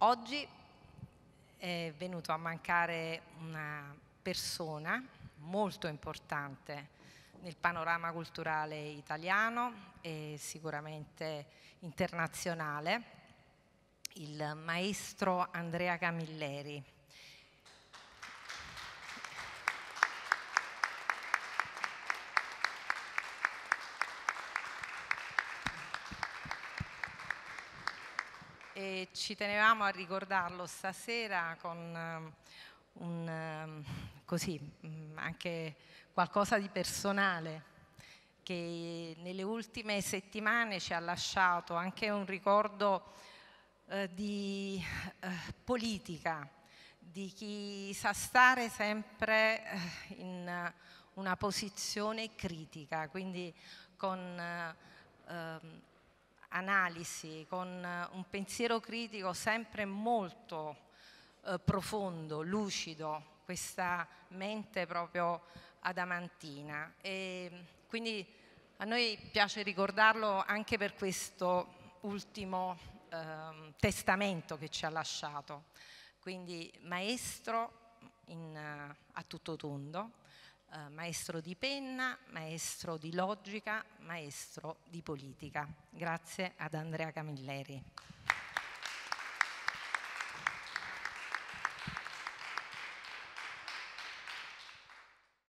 Oggi è venuto a mancare una persona molto importante nel panorama culturale italiano e sicuramente internazionale, il maestro Andrea Camilleri. e ci tenevamo a ricordarlo stasera con ehm, un, ehm, così, mm, anche qualcosa di personale che nelle ultime settimane ci ha lasciato anche un ricordo eh, di eh, politica, di chi sa stare sempre eh, in una posizione critica, quindi con ehm, analisi, con eh, un pensiero critico sempre molto eh, profondo, lucido, questa mente proprio adamantina. E quindi a noi piace ricordarlo anche per questo ultimo eh, testamento che ci ha lasciato. Quindi maestro in, eh, a tutto tondo, eh, maestro di penna, maestro di logica, maestro di politica. Grazie ad Andrea Camilleri.